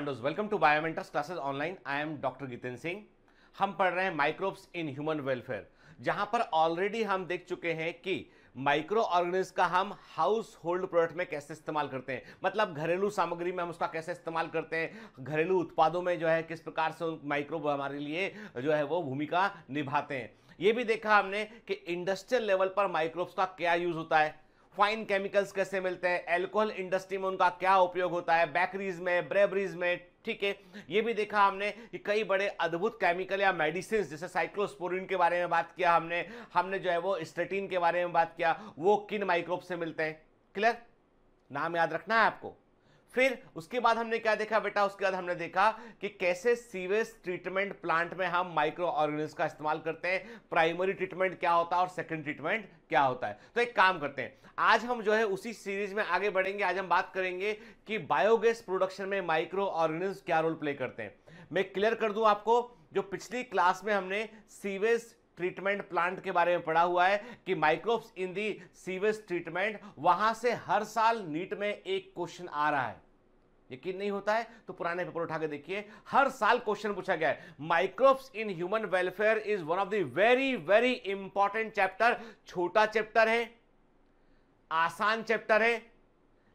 Commandos welcome to biomentors classes online I am doctor Gitin Singh हम पढ़ रहे हैं माइक्रोब्स इन ह्यूमन वेलफेयर जहां पर ऑलरेडी हम देख चुके हैं कि माइक्रो ऑर्गेनिज्म का हम हाउस होल्ड प्रोडक्ट में कैसे इस्तेमाल करते हैं मतलब घरेलू सामग्री में हम उसका कैसे इस्तेमाल करते हैं घरेलू उत्पादों में जो है किस प्रकार से उन माइक्रो हमारे लिए जो है वो भूमिका निभाते हैं ये भी देखा हमने कि इंडस्ट्रियल लेवल पर माइक्रोब्स का क्या यूज़ होता है फाइन केमिकल्स कैसे मिलते हैं एल्कोहल इंडस्ट्री में उनका क्या उपयोग होता है बेकरीज में ब्रेबरीज में ठीक है ये भी देखा हमने कि कई बड़े अद्भुत केमिकल या मेडिसिन जैसे साइक्लोस्पोरिन के बारे में बात किया हमने हमने जो है वो स्टेटिन के बारे में बात किया वो किन माइक्रोब से मिलते हैं क्लियर नाम याद रखना है आपको फिर उसके बाद हमने क्या देखा बेटा उसके बाद हमने देखा कि कैसे सीवेज ट्रीटमेंट प्लांट में हम माइक्रो ऑर्गेनिज्म का इस्तेमाल करते हैं प्राइमरी ट्रीटमेंट क्या होता है और सेकेंड ट्रीटमेंट क्या होता है तो एक काम करते हैं आज हम जो है उसी सीरीज में आगे बढ़ेंगे आज हम बात करेंगे कि बायोगैस प्रोडक्शन में माइक्रो ऑर्गेनिज्म क्या रोल प्ले करते हैं मैं क्लियर कर दूं आपको जो पिछली क्लास में हमने सीवेज ट्रीटमेंट प्लांट के बारे में पढ़ा हुआ है कि microbes in the sewage treatment वहां से हर साल नीट में एक क्वेश्चन आ रहा है यकीन नहीं होता है तो पुराने पेपर उठा के देखिए हर साल क्वेश्चन पूछा गया है microbes in human welfare is one of the very very important chapter छोटा चैप्टर है आसान चैप्टर है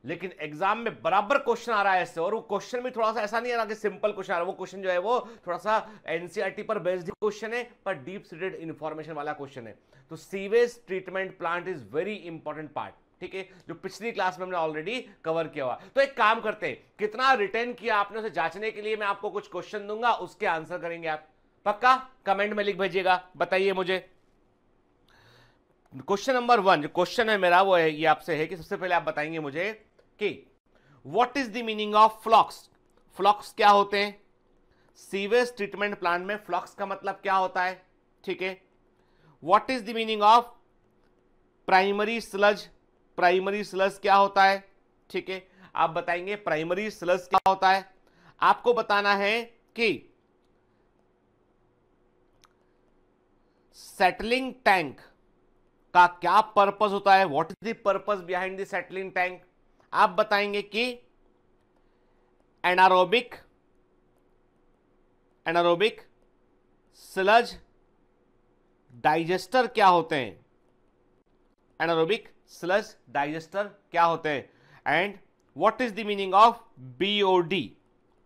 लेकिन एग्जाम में बराबर क्वेश्चन आ रहा है इससे और वो क्वेश्चन भी थोड़ा सा ऐसा नहीं है कि सिंपल क्वेश्चन आ रहा है वो क्वेश्चन जो है वो थोड़ा सा एनसीआरटी e पर बेस्ड क्वेश्चन है पर डीप सीटेड इन्फॉर्मेशन वाला क्वेश्चन है तो sewage treatment plant is very important part ठीक है जो पिछली क्लास में हमने ऑलरेडी कवर किया हुआ तो एक काम करते हैं कितना रिटर्न किया आपने उसे जांचने के लिए मैं आपको कुछ क्वेश्चन दूंगा उसके आंसर करेंगे आप पक्का कमेंट में लिख भेजिएगा बताइए मुझे क्वेश्चन नंबर वन जो क्वेश्चन है मेरा वो है ये आपसे है कि सबसे पहले आप बताएंगे मुझे के what is the meaning of flocs flocs क्या होते हैं सीवेज ट्रीटमेंट प्लांट में फ्लॉक्स का मतलब क्या होता है ठीक है what is the meaning of primary sludge primary sludge क्या होता है ठीक है आप बताएंगे प्राइमरी स्लज क्या होता है आपको बताना है कि सेटलिंग टैंक का क्या पर्पज होता है what is the behind the settling tank आप बताएंगे कि एनारोबिक एनारोबिक स्लज डाइजेस्टर क्या होते हैं एनारोबिक स्लज डाइजेस्टर क्या होते हैं and what is the meaning of BOD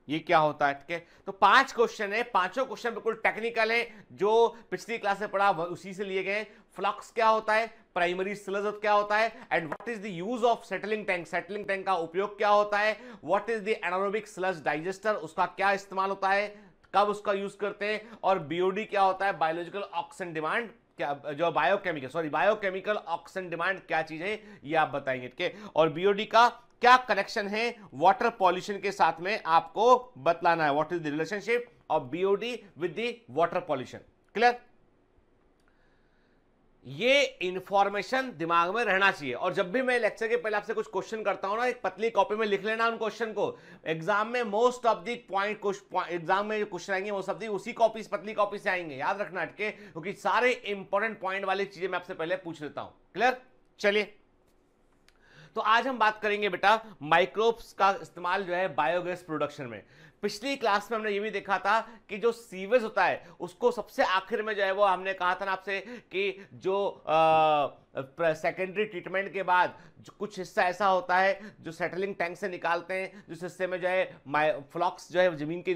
ये क्या होता है ठीक है तो पांच क्वेश्चन है पांचों क्वेश्चन बिल्कुल टेक्निकल है जो पिछली क्लास में पढ़ा उसी से लिए गए फ्लक्स क्या होता है प्राइमरी सिलजत क्या होता है and what is the use of settling tank settling tank का उपयोग क्या होता है what is the anaerobic sludge digester उसका क्या इस्तेमाल होता है कब उसका यूज करते हैं और बीओडी क्या होता है बायोलॉजिकल ऑक्सीजन डिमांड क्या जो biochemical sorry biochemical oxygen demand क्या चीज है ये आप बताएंगे ठीक है और बीओडी का क्या कनेक्शन है वाटर पॉल्यूशन के साथ में आपको बतलाना है what is the relationship of BOD with the water pollution clear ये इंफॉर्मेशन दिमाग में रहना चाहिए और जब भी मैं लेक्चर के पहले आपसे कुछ क्वेश्चन करता हूँ ना एक पतली कॉपी में लिख लेना उन क्वेश्चन को एग्जाम में most of the point exam में जो क्वेश्चन आएंगे मोस्ट ऑफ दी उसी कॉपी पतली कॉपी से आएंगे याद रखना अटके क्योंकि सारे इंपॉर्टेंट पॉइंट वाली चीजें मैं आपसे पहले पूछ लेता हूँ क्लियर चलिए तो आज हम बात करेंगे बेटा माइक्रोब्स का इस्तेमाल जो है बायोगैस प्रोडक्शन में पिछली क्लास में हमने ये भी देखा था कि जो सीवेज होता है उसको सबसे आखिर में जो है वो हमने कहा था ना आपसे कि जो आ, सेकेंडरी ट्रीटमेंट के बाद कुछ हिस्सा ऐसा होता है जो सेटलिंग टैंक से निकालते हैं जिस हिस्से में जो है माइ फ्लॉक्स जो है ज़मीन के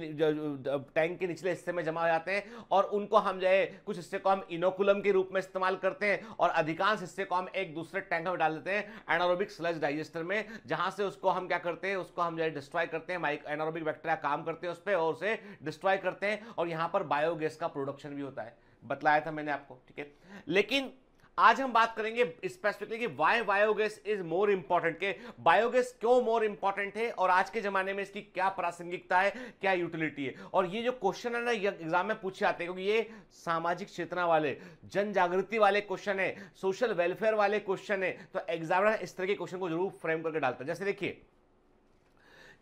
टैंक के निचले हिस्से में जमा हो जाते हैं और उनको हम जो है कुछ हिस्से को हम इनोकुलम के रूप में इस्तेमाल करते हैं और अधिकांश हिस्से को हम एक दूसरे टैंक में डाल देते हैं एनारोबिक स्लज डाइजेस्टर में जहाँ से उसको हम क्या करते हैं उसको हम जो है डिस्ट्रॉय करते हैं माइक एनारोबिक बैक्टेरिया काम करते हैं उस पर और उसे डिस्ट्रॉय करते हैं और यहाँ पर बायोगैस का प्रोडक्शन भी होता है बतलाया था मैंने आपको ठीक है लेकिन आज हम बात करेंगे स्पेसिफिकली कि why biogas is more important के बायोगैस क्यों मोर इंपॉर्टेंट है और आज के जमाने में इसकी क्या प्रासंगिकता है क्या यूटिलिटी है और ये जो क्वेश्चन है ना एग्जाम में पूछे आते हैं क्योंकि ये सामाजिक चेतना वाले जन जागृति वाले क्वेश्चन है सोशल वेलफेयर वाले क्वेश्चन है तो एग्जामिनर इस तरह के क्वेश्चन को जरूर फ्रेम करके डालता है जैसे देखिए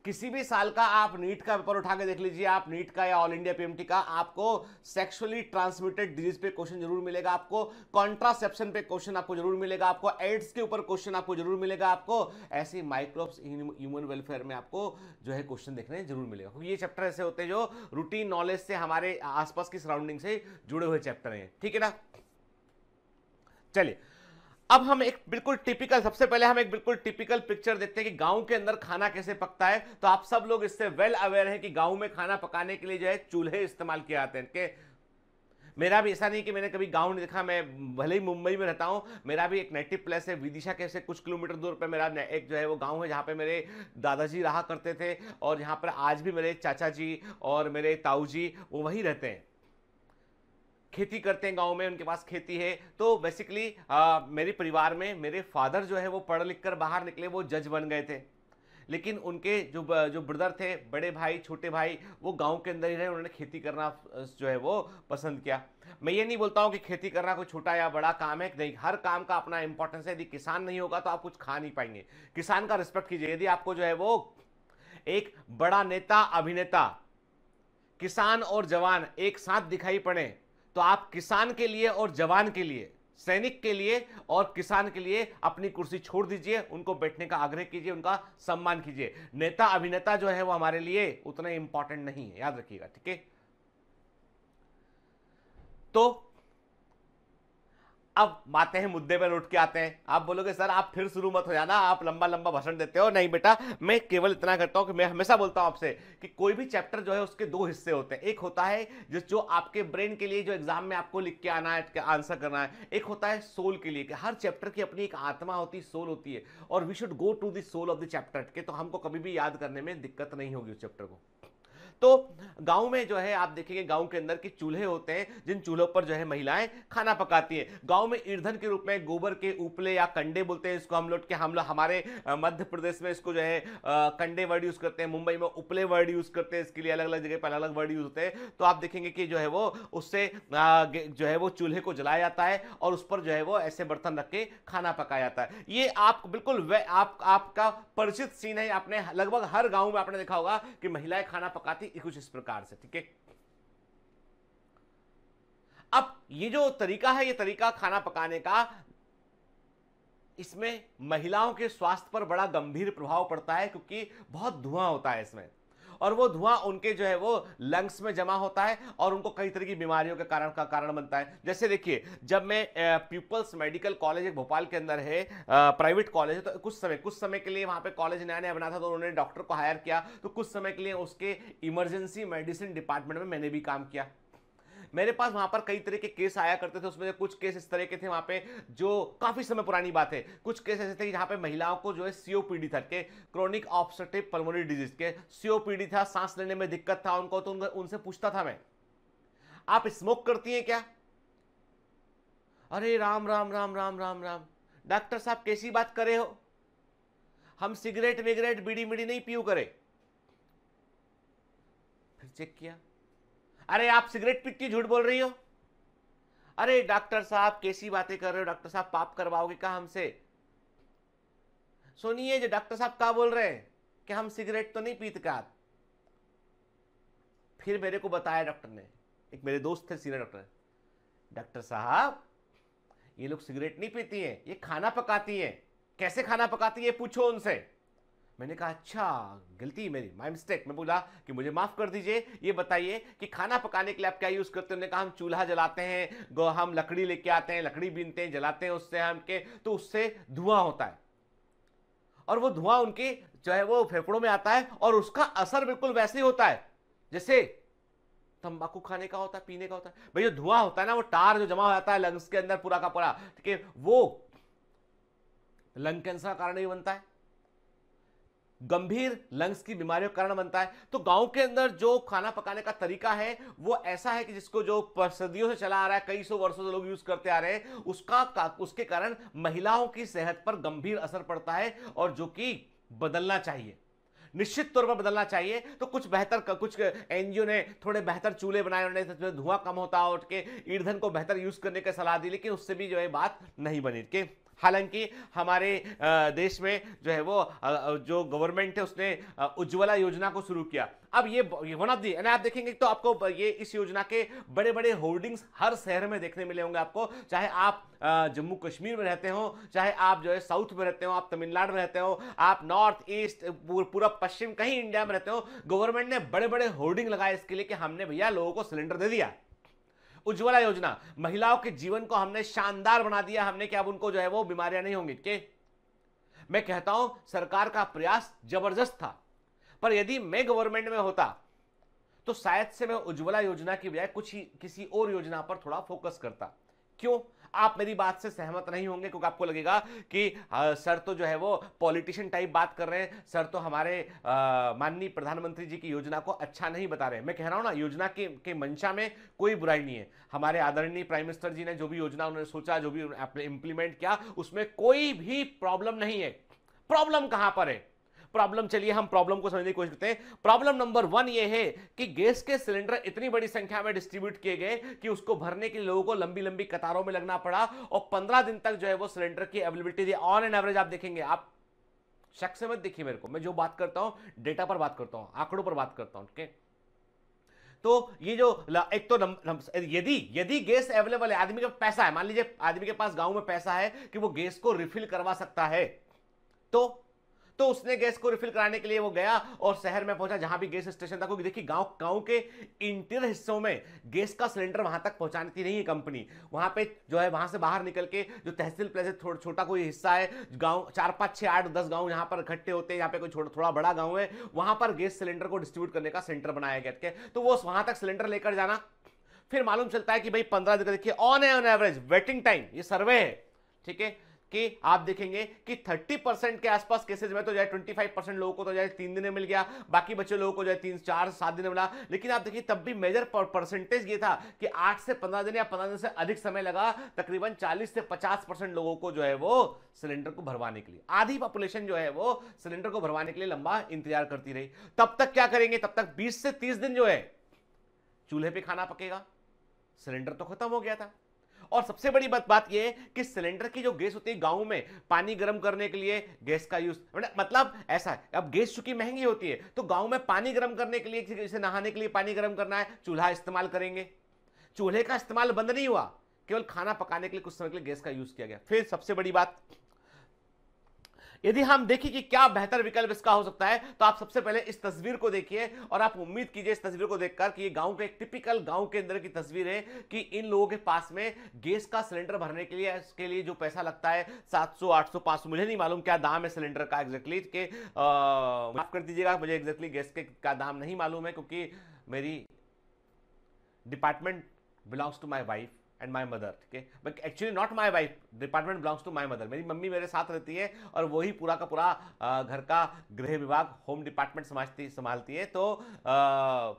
किसी भी साल का आप नीट का पेपर उठा के देख लीजिए आप नीट का या ऑल इंडिया पीएमटी का आपको सेक्सुअली ट्रांसमिटेड डिजीज पे क्वेश्चन जरूर मिलेगा आपको कॉन्ट्रासेप्शन पे क्वेश्चन आपको जरूर मिलेगा आपको एड्स के ऊपर क्वेश्चन आपको जरूर मिलेगा आपको ऐसे ही माइक्रोब्स ह्यूमन वेलफेयर में आपको जो है क्वेश्चन देखने जरूर मिलेगा क्योंकि ये चैप्टर ऐसे होते हैं जो रूटीन नॉलेज से हमारे आसपास की सराउंडिंग से जुड़े हुए चैप्टर हैं ठीक है ना चलिए अब हम एक बिल्कुल टिपिकल सबसे पहले हम एक बिल्कुल टिपिकल पिक्चर देखते हैं कि गांव के अंदर खाना कैसे पकता है तो आप सब लोग इससे वेल अवेयर हैं कि गांव में खाना पकाने के लिए जो है चूल्हे इस्तेमाल किए जाते हैं के मेरा भी ऐसा नहीं कि मैंने कभी गाँव नहीं देखा मैं भले ही मुंबई में रहता हूँ मेरा भी एक नेटिव प्लेस है विदिशा के से कुछ किलोमीटर दूर पर मेरा एक जो है वो गाँव है जहाँ पर मेरे दादाजी रहा करते थे और यहाँ पर आज भी मेरे चाचा जी और मेरे ताऊ जी वो वहीं रहते हैं खेती करते हैं गांव में उनके पास खेती है तो बेसिकली मेरे परिवार में मेरे फादर जो है वो पढ़ लिख कर बाहर निकले वो जज बन गए थे लेकिन उनके जो जो ब्रदर थे बड़े भाई छोटे भाई वो गांव के अंदर ही रहे उन्होंने खेती करना जो है वो पसंद किया मैं ये नहीं बोलता हूँ कि खेती करना कोई छोटा या बड़ा काम है नहीं हर काम का अपना इंपॉर्टेंस है यदि किसान नहीं होगा तो आप कुछ खा नहीं पाएंगे किसान का रिस्पेक्ट कीजिए यदि आपको जो है वो एक बड़ा नेता अभिनेता किसान और जवान एक साथ दिखाई पड़े तो आप किसान के लिए और जवान के लिए सैनिक के लिए और किसान के लिए अपनी कुर्सी छोड़ दीजिए उनको बैठने का आग्रह कीजिए उनका सम्मान कीजिए नेता अभिनेता जो है वो हमारे लिए उतना इंपॉर्टेंट नहीं है याद रखिएगा ठीक है तो अब माते हैं मुद्दे पर उठ के आते हैं आप बोलोगे सर आप फिर शुरू मत हो जाना आप लंबा लंबा भाषण देते हो नहीं बेटा मैं केवल इतना करता हूं कि मैं हमेशा बोलता हूँ आपसे कि कोई भी चैप्टर जो है उसके दो हिस्से होते हैं एक होता है जिस जो आपके ब्रेन के लिए जो एग्जाम में आपको लिख के आना है आंसर करना है एक होता है सोल के लिए कि हर चैप्टर की अपनी एक आत्मा होती सोल होती है और we should go to the soul of the chapter के तो हमको कभी भी याद करने में दिक्कत नहीं होगी उस चैप्टर को तो गांव में जो है आप देखेंगे गांव के अंदर के चूल्हे होते हैं जिन चूल्हों पर जो है महिलाएं खाना पकाती है गांव में ईंधन के रूप में गोबर के उपले या कंडे बोलते हैं इसको हम लोग के हम लोग हमारे मध्य प्रदेश में इसको जो है कंडे वर्ड यूज करते हैं मुंबई में उपले वर्ड यूज करते हैं इसके लिए अलग अलग जगह पर अलग अलग वर्ड यूज होते हैं तो आप देखेंगे कि जो है वो उससे जो है वो चूल्हे को जलाया जाता है और उस पर जो है वो ऐसे बर्तन रख के खाना पकाया जाता है ये आप बिल्कुल आप आपका परिचित सीन है आपने लगभग हर गाँव में आपने देखा होगा कि महिलाएं खाना पकाती कुछ इस प्रकार से ठीक है अब ये जो तरीका है ये तरीका खाना पकाने का इसमें महिलाओं के स्वास्थ्य पर बड़ा गंभीर प्रभाव पड़ता है क्योंकि बहुत धुआं होता है इसमें और वो धुआं उनके जो है वो लंग्स में जमा होता है और उनको कई तरह की बीमारियों के कारण का कारण बनता है जैसे देखिए जब मैं पीपल्स मेडिकल कॉलेज भोपाल के अंदर है प्राइवेट कॉलेज है तो कुछ समय कुछ समय के लिए वहाँ पर कॉलेज नया नया बना था तो उन्होंने डॉक्टर को हायर किया तो कुछ समय के लिए उसके इमरजेंसी मेडिसिन डिपार्टमेंट में मैंने भी काम किया मेरे पास वहां पर कई तरह के केस आया करते थे उसमें कुछ केस इस तरह के थे वहां पे जो काफी समय पुरानी बात है कुछ केस ऐसे थे जहां पे महिलाओं को जो है सीओपीडी था क्रोनिक ऑप्सटिव पल्मोनरी डिजीज के सीओपीडी था सांस लेने में दिक्कत था उनको तो उनसे पूछता था मैं आप स्मोक करती हैं क्या अरे राम राम राम राम राम राम डॉक्टर साहब कैसी बात करे हो हम सिगरेट विगरेट बीड़ी मीड़ी नहीं पीऊ करे फिर चेक किया अरे आप सिगरेट पीट के झूठ बोल रही हो अरे डॉक्टर साहब कैसी बातें कर रहे हो डॉक्टर साहब पाप करवाओगे क्या हमसे सुनिए जो डॉक्टर साहब क्या बोल रहे हैं कि हम सिगरेट तो नहीं पीते का आप फिर मेरे को बताया डॉक्टर ने एक मेरे दोस्त थे सीनियर डॉक्टर डॉक्टर साहब ये लोग सिगरेट नहीं पीती हैं ये खाना पकाती हैं कैसे खाना पकाती है पूछो उनसे मैंने कहा अच्छा गलती मेरी माई मिस्टेक मैं बोला कि मुझे माफ़ कर दीजिए ये बताइए कि खाना पकाने के लिए आप क्या यूज़ करते हैं उन्होंने कहा हम चूल्हा जलाते हैं हम लकड़ी लेके आते हैं लकड़ी बीनते हैं जलाते हैं उससे हम के तो उससे धुआं होता है और वो धुआं उनके जो है वो फेफड़ों में आता है और उसका असर बिल्कुल वैसे ही होता है जैसे तंबाकू खाने का होता है पीने का होता है भाई जो धुआं होता है ना वो टार जो जमा हो जाता है लंग्स के अंदर पूरा का पूरा ठीक है वो लंग कैंसर का कारण ही बनता है गंभीर लंग्स की बीमारियों का कारण बनता है तो गांव के अंदर जो खाना पकाने का तरीका है वो ऐसा है कि जिसको जो सदियों से चला आ रहा है कई सौ वर्षों से लोग यूज करते आ रहे हैं उसका उसके कारण महिलाओं की सेहत पर गंभीर असर पड़ता है और जो कि बदलना चाहिए निश्चित तौर पर बदलना चाहिए तो कुछ बेहतर कुछ एनजीओ ने थोड़े बेहतर चूल्हे बनाए उन्होंने धुआं कम होता है उठ के ईंधन को बेहतर यूज करने की सलाह दी लेकिन उससे भी जो है बात नहीं बनी के हालांकि हमारे देश में जो है वो जो गवर्नमेंट है उसने उज्ज्वला योजना को शुरू किया अब ये वन ऑफ दी आप देखेंगे तो आपको ये इस योजना के बड़े बड़े होर्डिंग्स हर शहर में देखने मिले होंगे आपको चाहे आप जम्मू कश्मीर में रहते हो चाहे आप जो है साउथ में रहते हो आप तमिलनाडु में रहते हो आप नॉर्थ ईस्ट पूरा पश्चिम कहीं इंडिया में रहते हो गवर्नमेंट ने बड़े बड़े होर्डिंग लगाए इसके लिए कि हमने भैया लोगों को सिलेंडर दे दिया उज्ज्वला योजना महिलाओं के जीवन को हमने शानदार बना दिया हमने क्या अब उनको जो है वो बीमारियां नहीं होंगी के मैं कहता हूं सरकार का प्रयास जबरदस्त था पर यदि मैं गवर्नमेंट में होता तो शायद से मैं उज्ज्वला योजना की बजाय कुछ ही किसी और योजना पर थोड़ा फोकस करता क्यों आप मेरी बात से सहमत नहीं होंगे क्योंकि आपको लगेगा कि आ, सर तो जो है वो पॉलिटिशियन टाइप बात कर रहे हैं सर तो हमारे माननीय प्रधानमंत्री जी की योजना को अच्छा नहीं बता रहे मैं कह रहा हूं ना योजना के, के मंशा में कोई बुराई नहीं है हमारे आदरणीय प्राइम मिनिस्टर जी ने जो भी योजना उन्होंने सोचा जो भी इंप्लीमेंट किया उसमें कोई भी प्रॉब्लम नहीं है प्रॉब्लम कहां पर है प्रॉब्लम चलिए हम प्रॉब्लम को समझने की कोशिश करते हैं प्रॉब्लम नंबर वन ये है कि गैस के सिलेंडर इतनी बड़ी संख्या में डिस्ट्रीब्यूट किए गए कि उसको भरने के लिए लोगों को लंबी लंबी कतारों में लगना पड़ा और पंद्रह दिन तक जो है वो सिलेंडर की अवेलेबिलिटी थी ऑन एंड एवरेज आप देखेंगे आप शक से मत देखिए मेरे को मैं जो बात करता हूं डेटा पर बात करता हूं आंकड़ों पर बात करता हूं ठीक है तो ये जो एक तो यदि यदि गैस अवेलेबल है आदमी के पैसा है मान लीजिए आदमी के पास गांव में पैसा है कि वो गैस को रिफिल करवा सकता है तो तो उसने गैस को रिफिल कराने के लिए वो गया और शहर में पहुंचा जहां भी गैस स्टेशन था क्योंकि देखिए गांव गांव के इंटीरियर हिस्सों में गैस का सिलेंडर वहां तक पहुंचाती नहीं है कंपनी वहां पे जो है वहां से बाहर निकल के जो तहसील प्लेस है थोड़ा छोटा कोई हिस्सा है गाँव चार पाँच छः आठ दस गाँव यहाँ पर इकट्ठे होते हैं यहाँ पे कोई छोटा थोड़ा बड़ा गाँव है वहां पर गैस सिलेंडर को डिस्ट्रीब्यूट करने का सेंटर बनाया गया तो वो वहां तक सिलेंडर लेकर जाना फिर मालूम चलता है कि भाई पंद्रह दिन देखिए on an average waiting time ये सर्वे है ठीक है कि आप देखेंगे कि 30 परसेंट के आसपास केसेज में तो जाए 25 परसेंट लोगों को तो जाए तीन दिन में मिल गया बाकी बच्चे लोगों को जाए तीन चार सात दिन में मिला लेकिन आप देखिए तब भी मेजर परसेंटेज ये था कि आठ से पंद्रह दिन या पंद्रह दिन से अधिक समय लगा तकरीबन चालीस से पचास लोगों को जो है वो सिलेंडर को भरवाने के लिए आधी पॉपुलेशन जो है वो सिलेंडर को भरवाने के लिए लंबा इंतजार करती रही तब तक क्या करेंगे तब तक बीस से तीस दिन जो है चूल्हे पे खाना पकेगा सिलेंडर तो खत्म हो गया था और सबसे बड़ी बात बात यह है कि सिलेंडर की जो गैस होती है गाँव में पानी गर्म करने के लिए गैस का यूज मतलब, मतलब ऐसा है अब गैस चूंकि महंगी होती है तो गाँव में पानी गर्म करने के लिए जैसे नहाने के लिए पानी गर्म करना है चूल्हा इस्तेमाल करेंगे चूल्हे का इस्तेमाल बंद नहीं हुआ केवल खाना पकाने के लिए कुछ समय के लिए गैस का यूज किया गया फिर सबसे बड़ी बात यदि हम देखें कि क्या बेहतर विकल्प इसका हो सकता है तो आप सबसे पहले इस तस्वीर को देखिए और आप उम्मीद कीजिए इस तस्वीर को देखकर कि ये गांव के एक टिपिकल गांव के अंदर की तस्वीर है कि इन लोगों के पास में गैस का सिलेंडर भरने के लिए इसके लिए जो पैसा लगता है 700 800 सौ मुझे नहीं मालूम क्या दाम है सिलेंडर का एग्जैक्टली के माफ कर दीजिएगा मुझे एग्जैक्टली गैस के का दाम नहीं मालूम है क्योंकि मेरी department belongs to my wife and my mother ठीक है but actually not my wife department belongs to my mother मेरी मम्मी मेरे साथ रहती है और वही पूरा का पूरा घर का गृह विभाग होम डिपार्टमेंट समाजती संभालती है तो आ,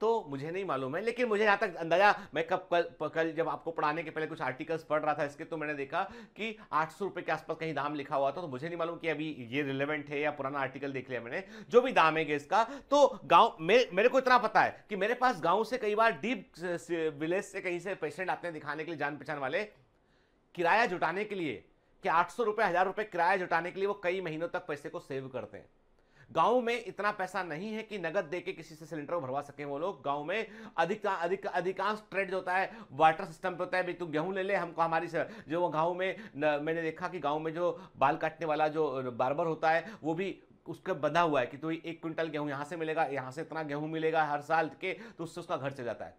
तो मुझे नहीं मालूम है लेकिन मुझे यहाँ तक अंदाजा मैं कब कल कल जब आपको पढ़ाने के पहले कुछ आर्टिकल्स पढ़ रहा था इसके तो मैंने देखा कि आठ सौ रुपये के आसपास कहीं दाम लिखा हुआ था तो मुझे नहीं मालूम कि अभी ये रिलेवेंट है या पुराना आर्टिकल देख लिया मैंने जो भी दाम है गैस का तो गाँव मेरे, मेरे को इतना पता है कि मेरे पास गाँव से कई बार डीप विलेज से कहीं से पेशेंट आते हैं दिखाने के लिए जान पहचान वाले किराया जुटाने के लिए कि आठ सौ रुपये हज़ार रुपये किराया जुटाने के लिए वो कई महीनों तक पैसे को सेव करते हैं गाँव में इतना पैसा नहीं है कि नगद दे के किसी से सिलेंडर को भरवा सके वो लोग गाँव में अधिक अधिक अधिकांश ट्रेड जो होता है वाटर सिस्टम पे होता है भाई तू गेहूँ ले ले हमको हमारी जो गाँव में न, मैंने देखा कि गाँव में जो बाल काटने वाला जो बार्बर होता है वो भी उसका बंधा हुआ है कि तो एक क्विंटल गेहूँ यहाँ से मिलेगा यहाँ से इतना गेहूँ मिलेगा हर साल के तो उससे उसका घर चल जाता है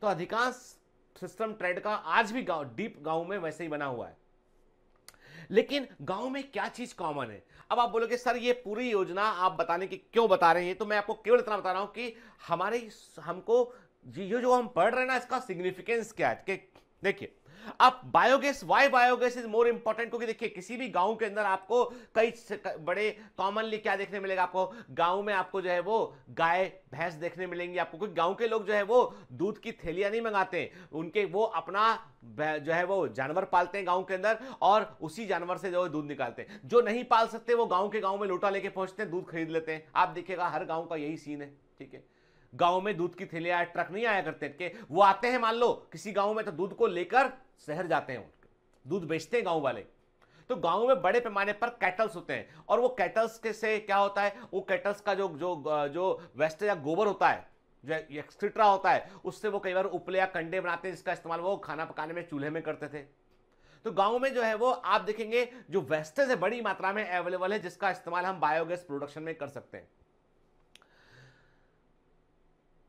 तो अधिकांश सिस्टम ट्रेड का आज भी गांव डीप गांव में वैसे ही बना हुआ है लेकिन गांव में क्या चीज कॉमन है अब आप बोलोगे सर ये पूरी योजना आप बताने की क्यों बता रहे हैं तो मैं आपको केवल इतना बता रहा हूँ कि हमारे हमको ये जो हम पढ़ रहे हैं ना इसका सिग्निफिकेंस क्या है देखिए अब biogas why biogas is more important क्योंकि देखिए किसी भी गांव के अंदर आपको कई बड़े कॉमनली क्या देखने मिलेगा आपको गांव में आपको जो है वो गाय भैंस देखने मिलेंगी आपको क्योंकि गांव के लोग जो है वो दूध की थैलियां नहीं मंगाते उनके वो अपना जो है वो जानवर पालते हैं गांव के अंदर और उसी जानवर से जो है दूध निकालते हैं जो नहीं पाल सकते वो गांव के गांव में लोटा लेके पहुंचते हैं दूध खरीद लेते हैं आप देखिएगा हर गांव का यही सीन है ठीक है गांव में दूध की थैलियाँ ट्रक नहीं आया करते के वो आते हैं मान लो किसी गांव में तो दूध को लेकर शहर जाते हैं दूध बेचते हैं गांव वाले तो गांव में बड़े पैमाने पर कैटल्स होते हैं और वो कैटल्स के से क्या होता है वो कैटल्स का जो जो जो वेस्ट या गोबर होता है जो एक्सट्रा होता है उससे वो कई बार उपले या कंडे बनाते हैं जिसका इस्तेमाल वो खाना पकाने में चूल्हे में करते थे तो गाँव में जो है वो आप देखेंगे जो वेस्टेज है बड़ी मात्रा में अवेलेबल है जिसका इस्तेमाल हम बायोगैस प्रोडक्शन में कर सकते हैं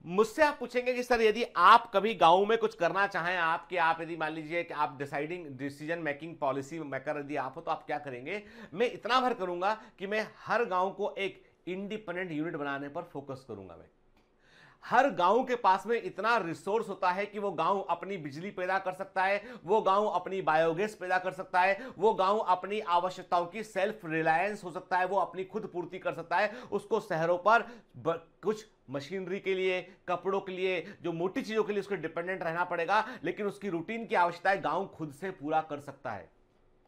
मुझसे आप पूछेंगे कि सर यदि आप कभी गांव में कुछ करना चाहें आपके आप यदि मान लीजिए कि आप deciding decision making policy maker यदि आप हो तो आप क्या करेंगे मैं इतना भर करूंगा कि मैं हर गांव को एक इंडिपेंडेंट यूनिट बनाने पर फोकस करूंगा मैं हर गांव के पास में इतना रिसोर्स होता है कि वो गांव अपनी बिजली पैदा कर सकता है वो गांव अपनी बायोगैस पैदा कर सकता है वो गांव अपनी आवश्यकताओं की सेल्फ रिलायंस हो सकता है वो अपनी खुद पूर्ति कर सकता है उसको शहरों पर कुछ मशीनरी के लिए कपड़ों के लिए जो मोटी चीज़ों के लिए उसको डिपेंडेंट रहना पड़ेगा लेकिन उसकी रूटीन की आवश्यकताएँ गांव खुद से पूरा कर सकता है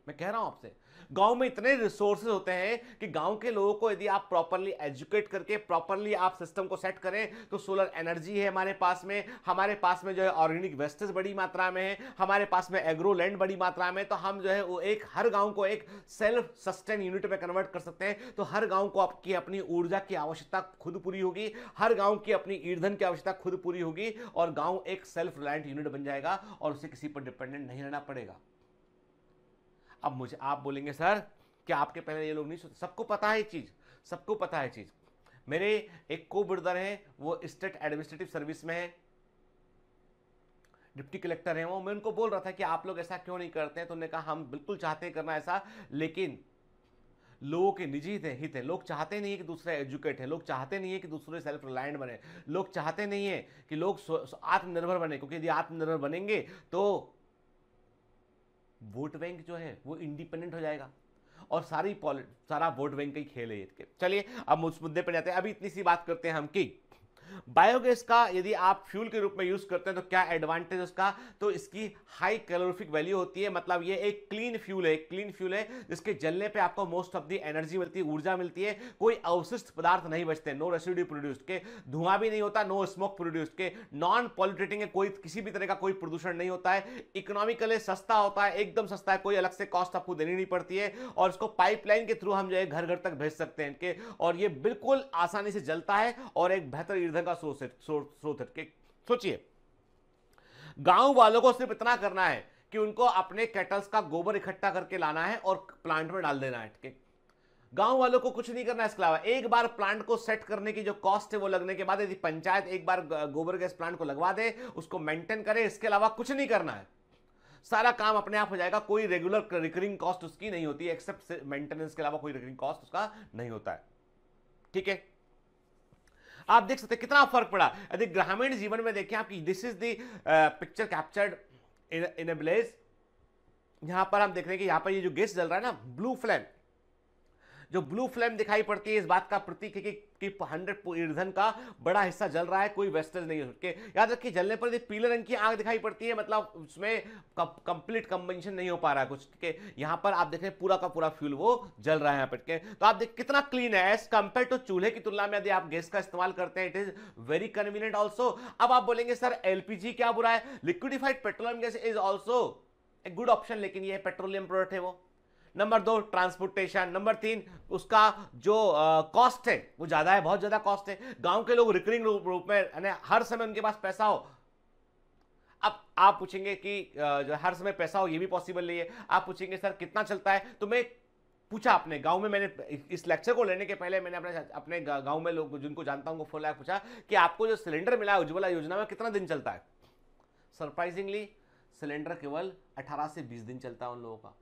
मैं कह रहा हूं आपसे गांव में इतने रिसोर्सेज होते हैं कि गांव के लोगों को यदि आप प्रॉपरली एजुकेट करके प्रॉपरली आप सिस्टम को सेट करें तो सोलर एनर्जी है हमारे पास में हमारे पास में जो है ऑर्गेनिक वेस्टेज बड़ी मात्रा में है हमारे पास में एग्रो लैंड बड़ी मात्रा में तो हम जो है वो एक हर गाँव को एक सेल्फ सस्टेन यूनिट में कन्वर्ट कर सकते हैं तो हर गाँव को आपकी अपनी ऊर्जा की आवश्यकता खुद पूरी होगी हर गाँव की अपनी ईंधन की आवश्यकता खुद पूरी होगी और गाँव एक सेल्फ रिलायंट यूनिट बन जाएगा और उसे किसी पर डिपेंडेंट नहीं रहना पड़ेगा अब मुझे आप बोलेंगे सर कि आपके पहले ये लोग नहीं सोचते सबको पता है चीज़ सबको पता है चीज़ मेरे एक को ब्रदर हैं वो स्टेट एडमिनिस्ट्रेटिव सर्विस में है डिप्टी कलेक्टर हैं वो मैं उनको बोल रहा था कि आप लोग ऐसा क्यों नहीं करते हैं तो उन्होंने कहा हम बिल्कुल चाहते हैं करना ऐसा लेकिन लोगों के निजी हित हित हैं लोग चाहते नहीं है कि दूसरा एजुकेट है लोग चाहते नहीं है कि दूसरे सेल्फ रिलायंट बने लोग चाहते नहीं है कि लोग आत्मनिर्भर बने क्योंकि यदि आत्मनिर्भर बनेंगे तो वोट बैंक जो है वो इंडिपेंडेंट हो जाएगा और सारी पॉलिट सारा वोट बैंक का ही खेल है चलिए अब उस मुद्दे पर जाते हैं अभी इतनी सी बात करते हैं हम कि बायोगैस का यदि आप फ्यूल के रूप में यूज करते हैं तो क्या एडवांटेज उसका तो इसकी हाई कैलोरिफिक वैल्यू होती है मतलब ये एक क्लीन फ्यूल है क्लीन फ्यूल है जिसके जलने पे आपको मोस्ट ऑफ दी एनर्जी मिलती है ऊर्जा मिलती है कोई अवशिष्ट पदार्थ नहीं बचते नो रेसिड्यू प्रोड्यूस्ड के धुआं भी नहीं होता नो स्मोक प्रोड्यूस्ड के नॉन पॉल्यूटेटिंग है कोई किसी भी तरह का कोई प्रदूषण नहीं होता है इकोनॉमिकली सस्ता होता है एकदम सस्ता है कोई अलग से कॉस्ट आपको देनी नहीं पड़ती है और इसको पाइपलाइन के थ्रू हम जो है घर घर तक भेज सकते हैं इनके और ये बिल्कुल आसानी से जलता है और एक बेहतर ईंधन ईंधन का स्रोत है स्रोत है सोचिए गांव वालों को सिर्फ इतना करना है कि उनको अपने कैटल्स का गोबर इकट्ठा करके लाना है और प्लांट में डाल देना है ठीक गांव वालों को कुछ नहीं करना है इसके अलावा एक बार प्लांट को सेट करने की जो कॉस्ट है वो लगने के बाद यदि पंचायत एक बार गोबर गैस प्लांट को लगवा दे उसको मेंटेन करे इसके अलावा कुछ नहीं करना है सारा काम अपने आप हो जाएगा कोई रेगुलर रिकरिंग कॉस्ट उसकी नहीं होती एक्सेप्ट मेंटेनेंस के अलावा कोई रिकरिंग कॉस्ट उसका नहीं होता है ठीक है आप देख सकते कितना फर्क पड़ा यदि ग्रामीण जीवन में देखें आपकी this is the picture captured in in a village यहां पर हम देख रहे हैं कि यहां पर ये जो गैस जल रहा है ना ब्लू फ्लैम जो ब्लू फ्लेम दिखाई पड़ती है इस बात का प्रतीक है कि, कि हंड्रेड ईंधन का बड़ा हिस्सा जल रहा है कोई वेस्टेज नहीं हो के याद रखिए जलने पर यदि पीले रंग की आग दिखाई पड़ती है मतलब उसमें कंप्लीट कंबेंशन नहीं हो पा रहा है कुछ के यहाँ पर आप देख रहे हैं पूरा का पूरा फ्यूल वो जल रहा है यहाँ पर के तो आप देख कितना क्लीन है एज कंपेयर टू चूल्हे की तुलना में यदि आप गैस का इस्तेमाल करते हैं it is very convenient also अब आप बोलेंगे सर एलपीजी क्या बुरा है liquefied petroleum gas is also a good option लेकिन ये पेट्रोलियम प्रोडक्ट है वो नंबर दो ट्रांसपोर्टेशन नंबर तीन उसका जो कॉस्ट है वो ज़्यादा है बहुत ज़्यादा कॉस्ट है गांव के लोग रिकरिंग रूप में यानी हर समय उनके पास पैसा हो अब आप पूछेंगे कि जो हर समय पैसा हो ये भी पॉसिबल नहीं है आप पूछेंगे सर कितना चलता है तो मैं पूछा अपने गांव में मैंने इस लेक्चर को लेने के पहले मैंने अपने अपने गांव में लोग जिनको जानता हूँ फोन लाया पूछा कि आपको जो सिलेंडर मिला है उज्ज्वला योजना में कितना दिन चलता है सरप्राइजिंगली सिलेंडर केवल 18 से 20 दिन चलता है उन लोगों का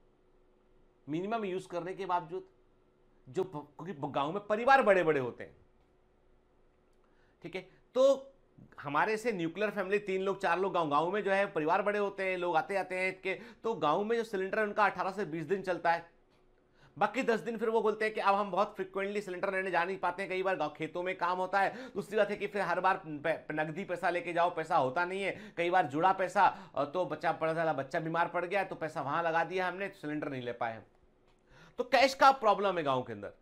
मिनिमम यूज करने के बावजूद जो क्योंकि गांव में परिवार बड़े बड़े होते हैं ठीक है तो हमारे से न्यूक्लियर फैमिली तीन लोग चार लोग गांव गांव में जो है परिवार बड़े होते हैं लोग आते आते हैं के तो गांव में जो सिलेंडर उनका अठारह से बीस दिन चलता है बाकी दस दिन फिर वो बोलते हैं कि अब हम बहुत फ्रिक्वेंटली सिलेंडर लेने जा नहीं पाते हैं कई बार गाँव खेतों में काम होता है दूसरी बात है कि फिर हर बार नकदी पैसा लेके जाओ पैसा होता नहीं है कई बार जुड़ा पैसा तो बच्चा पड़ा बच्चा बीमार पड़ गया तो पैसा वहाँ लगा दिया हमने सिलेंडर नहीं ले पाए हम तो कैश का प्रॉब्लम है गांव के अंदर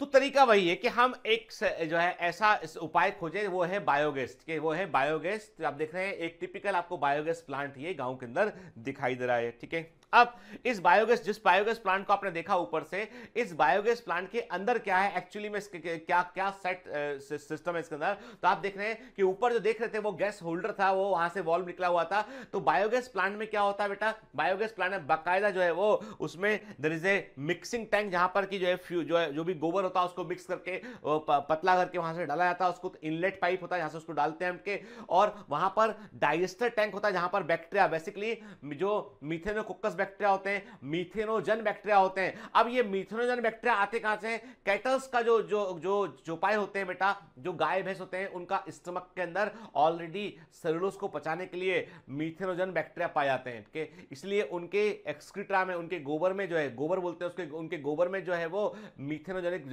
तो तरीका वही है कि हम एक जो है ऐसा उपाय खोजे वो है बायोगैस के वो है बायोगैस तो आप देख रहे हैं एक टिपिकल आपको बायोगैस प्लांट ये गांव के अंदर दिखाई दे रहा है ठीक है अब इस बायोगैस जिस बायोगैस प्लांट को आपने देखा ऊपर से इस बायोगैस प्लांट के अंदर क्या है एक्चुअली में इसके क्या क्या सेट सिस्टम है इसके अंदर तो आप देख रहे हैं कि ऊपर जो देख रहे थे वो गैस होल्डर था वो वहां से वॉल्व निकला हुआ था तो बायोगैस प्लांट में क्या होता है बेटा बायोगैस प्लांट में बाकायदा जो है वो उसमें there is a mixing tank जहां पर की जो है फ्यू जो है जो भी गोबर होता है उसको मिक्स करके पतला करके वहां से डाला जाता है उसको इनलेट पाइप होता है जहां से उसको डालते हैं उनके और वहां पर डाइजेस्टर टैंक होता है जहां पर बैक्टीरिया बेसिकली जो मिथेनोकोकस बैक्टीरिया होते हैं मीथेनोजन बैक्टीरिया होते हैं अब ये मीथेनोजन बैक्टीरिया आते कहां से हैं कैटल्स का जो जो जो चौपाए होते हैं बेटा जो गाय भैंस होते हैं उनका स्टमक के अंदर ऑलरेडी सेलुलोस को पचाने के लिए मीथेनोजन बैक्टीरिया पाए जाते हैं ठीक है इसलिए उनके एक्सक्रिटा में उनके गोबर में जो है गोबर बोलते हैं उसके उनके गोबर में जो है वो मिथेनोजेनिक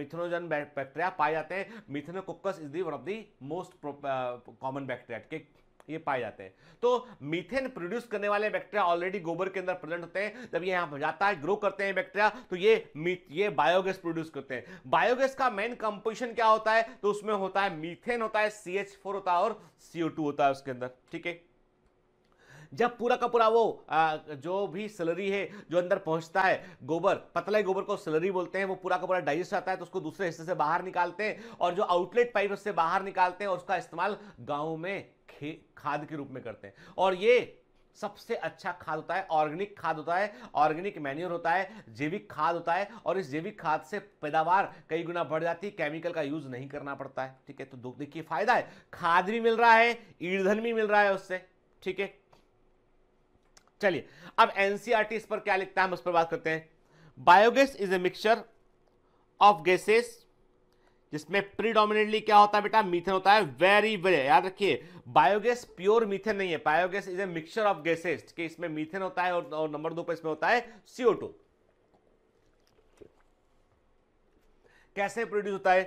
मीथेनोजन बैक्टीरिया पाए जाते हैं methanococcus is the one of the most common bacteria ठीक है ये पाए जाते हैं तो मीथेन प्रोड्यूस करने वाले बैक्टीरिया ऑलरेडी गोबर के अंदर प्रेजेंट होते हैं जब ये यहाँ जाता है ग्रो करते हैं बैक्टीरिया तो ये ये बायोगैस प्रोड्यूस करते हैं बायोगैस का मेन कंपोजिशन क्या होता है तो उसमें होता है मीथेन होता है सी होता है और सीओ होता है उसके अंदर ठीक है जब पूरा का पूरा वो आ, जो भी सलरी है जो अंदर पहुंचता है गोबर पतले गोबर को सलरी बोलते हैं वो पूरा का पूरा डाइजेस्ट आता है तो उसको दूसरे हिस्से से बाहर निकालते हैं और जो आउटलेट पाइप उससे बाहर निकालते हैं और उसका इस्तेमाल गांव में खाद के रूप में करते हैं और ये सबसे अच्छा खाद होता है ऑर्गेनिक खाद होता है ऑर्गेनिक मैन्योर होता है जैविक खाद होता है और इस जैविक खाद से पैदावार कई गुना बढ़ जाती है केमिकल का यूज नहीं करना पड़ता है ठीक है तो देखिए फायदा है खाद भी मिल रहा है ईंधन भी मिल रहा है उससे ठीक है चलिए अब एनसीआरटी e इस पर क्या लिखता है हम उस पर बात करते हैं biogas is a mixture of gases जिसमें प्रीडोमिनेटली क्या होता है बेटा मीथेन होता है वेरी वेरी याद रखिए बायोगैस प्योर मीथेन नहीं है biogas is a mixture of gases कि इसमें मीथेन होता है और, और नंबर दो पर इसमें होता है सीओ टू कैसे प्रोड्यूस होता है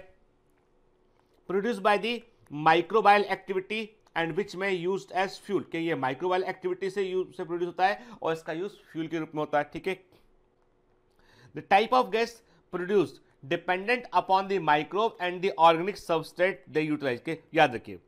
produce by the microbial activity and which में यूज एज फ्यूल कि ये माइक्रोबायल एक्टिविटी से यूज से प्रोड्यूस होता है और इसका यूज फ्यूल के रूप में होता है ठीक है the type of gas produced dependent upon the microbe and the organic they utilise के याद रखिए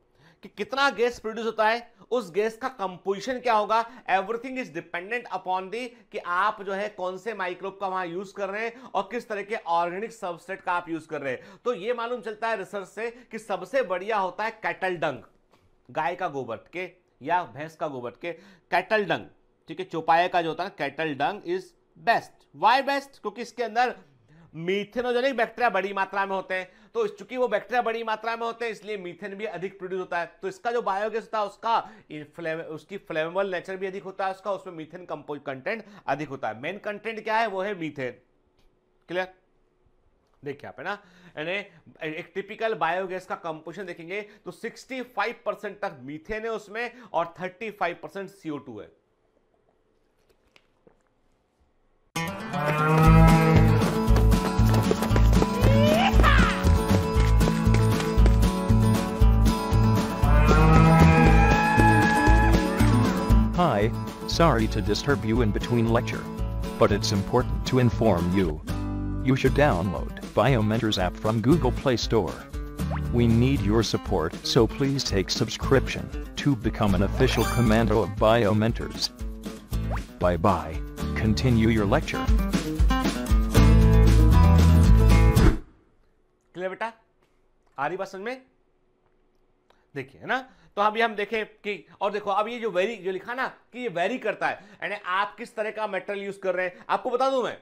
कि कितना गैस प्रोड्यूस होता है उस गैस का कंपोजिशन क्या होगा everything is dependent upon the कि आप जो है कौन से माइक्रोब का वहां यूज कर रहे हैं और किस तरह के ऑर्गेनिक सबस्टेट का आप यूज कर रहे हैं तो ये मालूम चलता है रिसर्च से कि सबसे बढ़िया होता है कैटल डंग गाय का गोबर के या भैंस का गोबर के कैटल डंग ठीक है चौपाया का जो होता है cattle dung is best why best क्योंकि इसके अंदर मीथेनोजेनिक बैक्टीरिया बड़ी मात्रा में होते हैं तो चूंकि वो बैक्टीरिया बड़ी मात्रा में होते हैं इसलिए मीथेन भी अधिक प्रोड्यूस होता है तो इसका जो बायोगैस होता है उसका उसकी फ्लेमेबल नेचर भी अधिक होता है उसका उसमें मीथेन कंपोज कंटेंट अधिक होता है मेन कंटेंट क्या है वो है मीथेन क्लियर देखिए आप है ना यानी एक टिपिकल बायोगैस का कंपोजिशन देखेंगे तो 65 परसेंट तक मीथेन है उसमें और 35 परसेंट सीओ है Hi, sorry to disturb you in between lecture. But it's important to inform you. You should download Biomentors app from Google Play Store. We need your support so please take subscription to become an official commando of Biomentors. Bye bye, continue your lecture. Clear बेटा आ रही बात देखिए है ना तो अभी हम देखें कि और देखो अब ये जो वेरी जो लिखा ना कि ये वेरी करता है यानी आप किस तरह का मेटेरियल यूज कर रहे हैं आपको बता दूं मैं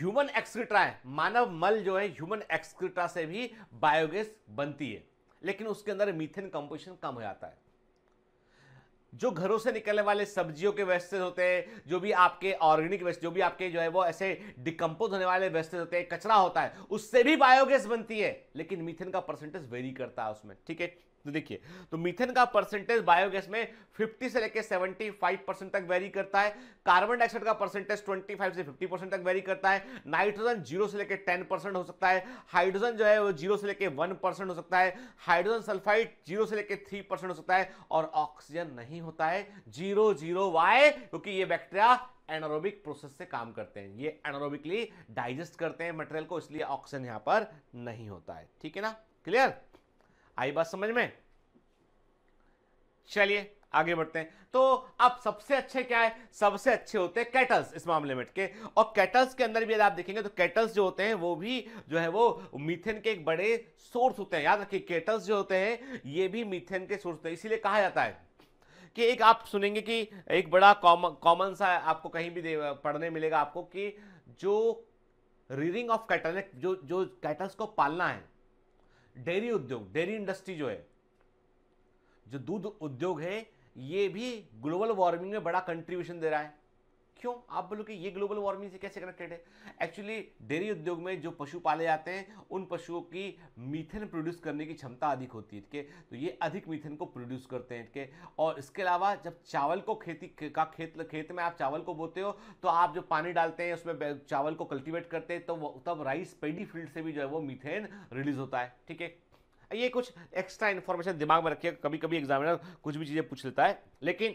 ह्यूमन एक्सक्रिटा है मानव मल जो है ह्यूमन एक्सक्रिटा से भी बायोगैस बनती है लेकिन उसके अंदर मीथेन कंपोजिशन कम हो जाता है जो घरों से निकलने वाले सब्जियों के वेस्टेज होते हैं जो भी आपके ऑर्गेनिक वेस्ट जो भी आपके जो है वो ऐसे डिकम्पोज होने वाले वेस्टेज होते हैं कचरा होता है उससे भी बायोगैस बनती है लेकिन मीथेन का परसेंटेज वेरी करता है उसमें ठीक है तो देखिए तो मीथेन का परसेंटेज बायोगैस में 50 से लेकर 75 परसेंट तक वेरी करता है कार्बन डाइऑक्साइड का परसेंटेज 25 से 50 परसेंट तक वेरी करता है नाइट्रोजन जीरो से लेकर 10 परसेंट हो सकता है हाइड्रोजन जो है वो जीरो से लेकर 1 परसेंट हो सकता है हाइड्रोजन सल्फाइड जीरो से लेकर 3 परसेंट हो सकता है और ऑक्सीजन नहीं होता है जीरो जीरो वाई क्योंकि ये बैक्टीरिया एनारोबिक प्रोसेस से काम करते हैं ये एनारोबिकली डाइजेस्ट करते हैं मटेरियल को इसलिए ऑक्सीजन यहां पर नहीं होता है ठीक है ना क्लियर आई बात समझ में चलिए आगे बढ़ते हैं तो अब सबसे अच्छे क्या है सबसे अच्छे होते हैं कैटल्स इस मामले में के और कैटल्स के अंदर भी अगर आप देखेंगे तो कैटल्स जो होते हैं वो भी जो है वो मीथेन के एक बड़े सोर्स होते हैं याद रखिए कैटल्स जो होते हैं ये भी मीथेन के सोर्स होते हैं इसीलिए कहा जाता है कि एक आप सुनेंगे कि एक बड़ा कॉमन कॉमन सा आपको कहीं भी पढ़ने मिलेगा आपको कि जो रीरिंग ऑफ कैटल जो जो कैटल्स को पालना है डेयरी उद्योग डेयरी इंडस्ट्री जो है जो दूध उद्योग है ये भी ग्लोबल वार्मिंग में बड़ा कंट्रीब्यूशन दे रहा है क्यों आप बोलो कि ये ग्लोबल वार्मिंग से कैसे कनेक्टेड है एक्चुअली डेयरी उद्योग में जो पशु पाले जाते हैं उन पशुओं की मीथेन प्रोड्यूस करने की क्षमता अधिक होती है ठीक है तो ये अधिक मीथेन को प्रोड्यूस करते हैं ठीक है और इसके अलावा जब चावल को खेती का खेत खेत में आप चावल को बोते हो तो आप जो पानी डालते हैं उसमें चावल को कल्टिवेट करते हैं तो तब राइस पेडी फील्ड से भी जो है वो मीथेन रिलीज होता है ठीक है ये कुछ एक्स्ट्रा इन्फॉर्मेशन दिमाग में रखिए कभी कभी एग्जामिनर कुछ भी चीज़ें पूछ लेता है लेकिन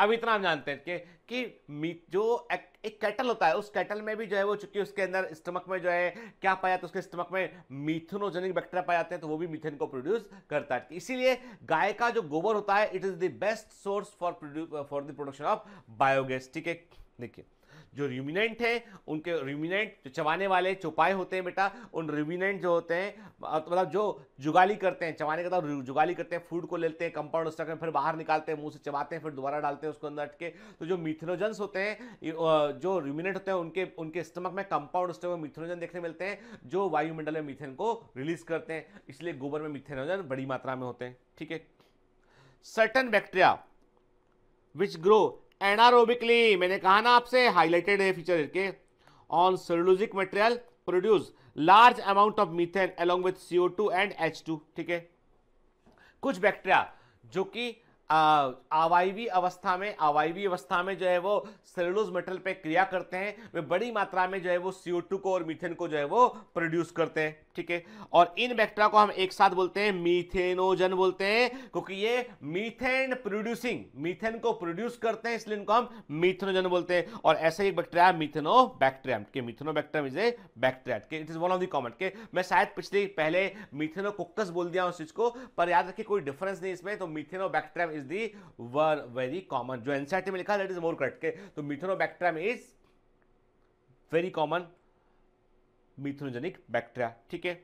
अब इतना हम जानते हैं कि कि जो एक, एक कैटल होता है उस कैटल में भी जो है वो चूंकि उसके अंदर स्टमक में जो है क्या पाया जाता है उसके स्टमक में मिथेनोजेनिक बैक्टीरिया पाए जाते हैं तो वो भी मिथेन को प्रोड्यूस करता है इसीलिए गाय का जो गोबर होता है it is the best source for for the production of biogas ठीक है देखिए जो रिमिनेंट हैं उनके रिमिनेंट जो चबाने वाले चौपाए होते हैं बेटा उन रिमिनेंट जो होते हैं मतलब जो जुगाली करते हैं चबाने के दौरान तो जुगाली करते हैं फूड को लेते हैं कंपाउंड स्ट्रक्चर फिर बाहर निकालते हैं मुंह से चबाते हैं फिर दोबारा डालते हैं उसको अंदर अटके तो जो मिथेनोजन्स होते हैं जो रिमिनेंट होते हैं उनके उनके स्टमक में कंपाउंड स्टमक में मिथेनोजन देखने मिलते हैं जो वायुमंडल में मिथेन को रिलीज करते हैं इसलिए गोबर में मिथेनोजन बड़ी मात्रा में होते हैं ठीक है certain bacteria which grow anaerobically मैंने कहा ना आपसे हाईलाइटेड है फीचर के on cellulosic material produce large amount of methane along with CO two and H two ठीक है कुछ बैक्टीरिया जो कि अवायवी अवस्था में अवायवी अवस्था में जो है वो सेलुलोज मेटल पे क्रिया करते हैं वे बड़ी मात्रा में जो है वो सीओ को और मीथेन को जो है वो प्रोड्यूस करते हैं ठीक है और इन बैक्टेरिया को हम एक साथ बोलते हैं मीथेनोजन बोलते हैं क्योंकि ये मीथेन प्रोड्यूसिंग मीथेन को प्रोड्यूस करते हैं इसलिए इनको हम मीथेनोजन बोलते हैं और ऐसे एक बैक्टेरिया मिथेनो बैक्टेरियम के methanobacterium is a bacteria it is one of the common के मैं शायद पिछले पहले मिथेनो बोल दिया उस चीज को पर याद रखिए कोई डिफरेंस नहीं इसमें तो methanobacterium is the very very common जो एनसीआरटी e में लिखा दैट इज मोर करेक्ट के तो methanobacterium is very common methanogenic bacteria ठीक है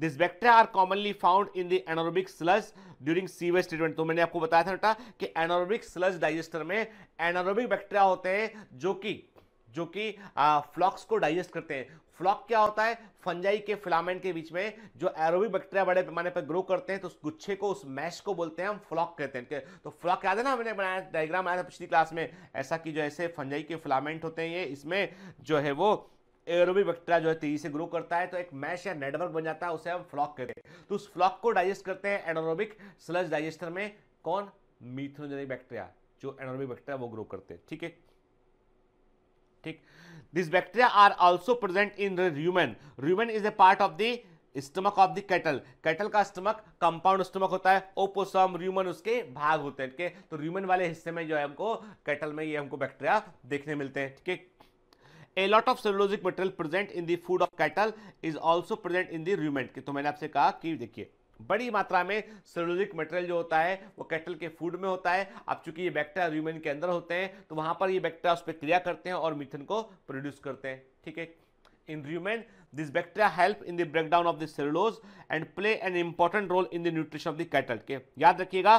this bacteria are commonly found in the anaerobic sludge during sewage treatment तो मैंने आपको बताया था बेटा कि एनोरोबिक स्लज डाइजेस्टर में एनोरोबिक बैक्टीरिया होते हैं जो कि जो कि फ्लॉक्स को डाइजेस्ट करते हैं फ्लॉक क्या होता है फंजाई के फिलामेंट के बीच में जो एरोबिक बैक्टीरिया बड़े पैमाने पर ग्रो करते हैं तो उस गुच्छे को उस मैश को बोलते हैं हम फ्लॉक कहते हैं तो फ्लॉक याद है ना हमने बनाया डायग्राम आया था पिछली क्लास में ऐसा कि जो ऐसे फंजाई के फिलामेंट होते हैं ये इसमें जो है वो एरोबिक बैक्टीरिया जो है तेजी से ग्रो करता है तो एक मैश या नेटवर्क बन जाता है उसे हम फ्लॉक कहते हैं तो उस फ्लॉक को डाइजेस्ट करते हैं एनोरोबिक स्लज डाइजेस्टर में कौन मिथोजेनिक बैक्टीरिया जो एनोरोबिक बैक्टीरिया वो ग्रो करते हैं ठीक है ठीक this bacteria are also present in the rumen. Rumen is a part of stomach of the cattle cattle का स्टमक कंपाउंड स्टमक होता है ओपोसम र्यूमन उसके भाग होते हैं ठीक है तो र्यूमन वाले हिस्से में जो है हमको कैटल में ये हमको बैक्टीरिया देखने मिलते हैं ठीक है a lot of cellulosic material present in the food of cattle is also present in the rumen तो मैंने आपसे कहा कि देखिए बड़ी मात्रा में सेलुलरिक मटेरियल जो होता है वो कैटल के फूड में होता है अब चूंकि ये बैक्टेरिया ह्यूमन के अंदर होते हैं तो वहां पर ये बैक्टेरिया उस पर क्रिया करते हैं और मिथन को प्रोड्यूस करते हैं ठीक है in human this bacteria help in the breakdown of the cellulose and play an important role in the nutrition of the cattle के याद रखिएगा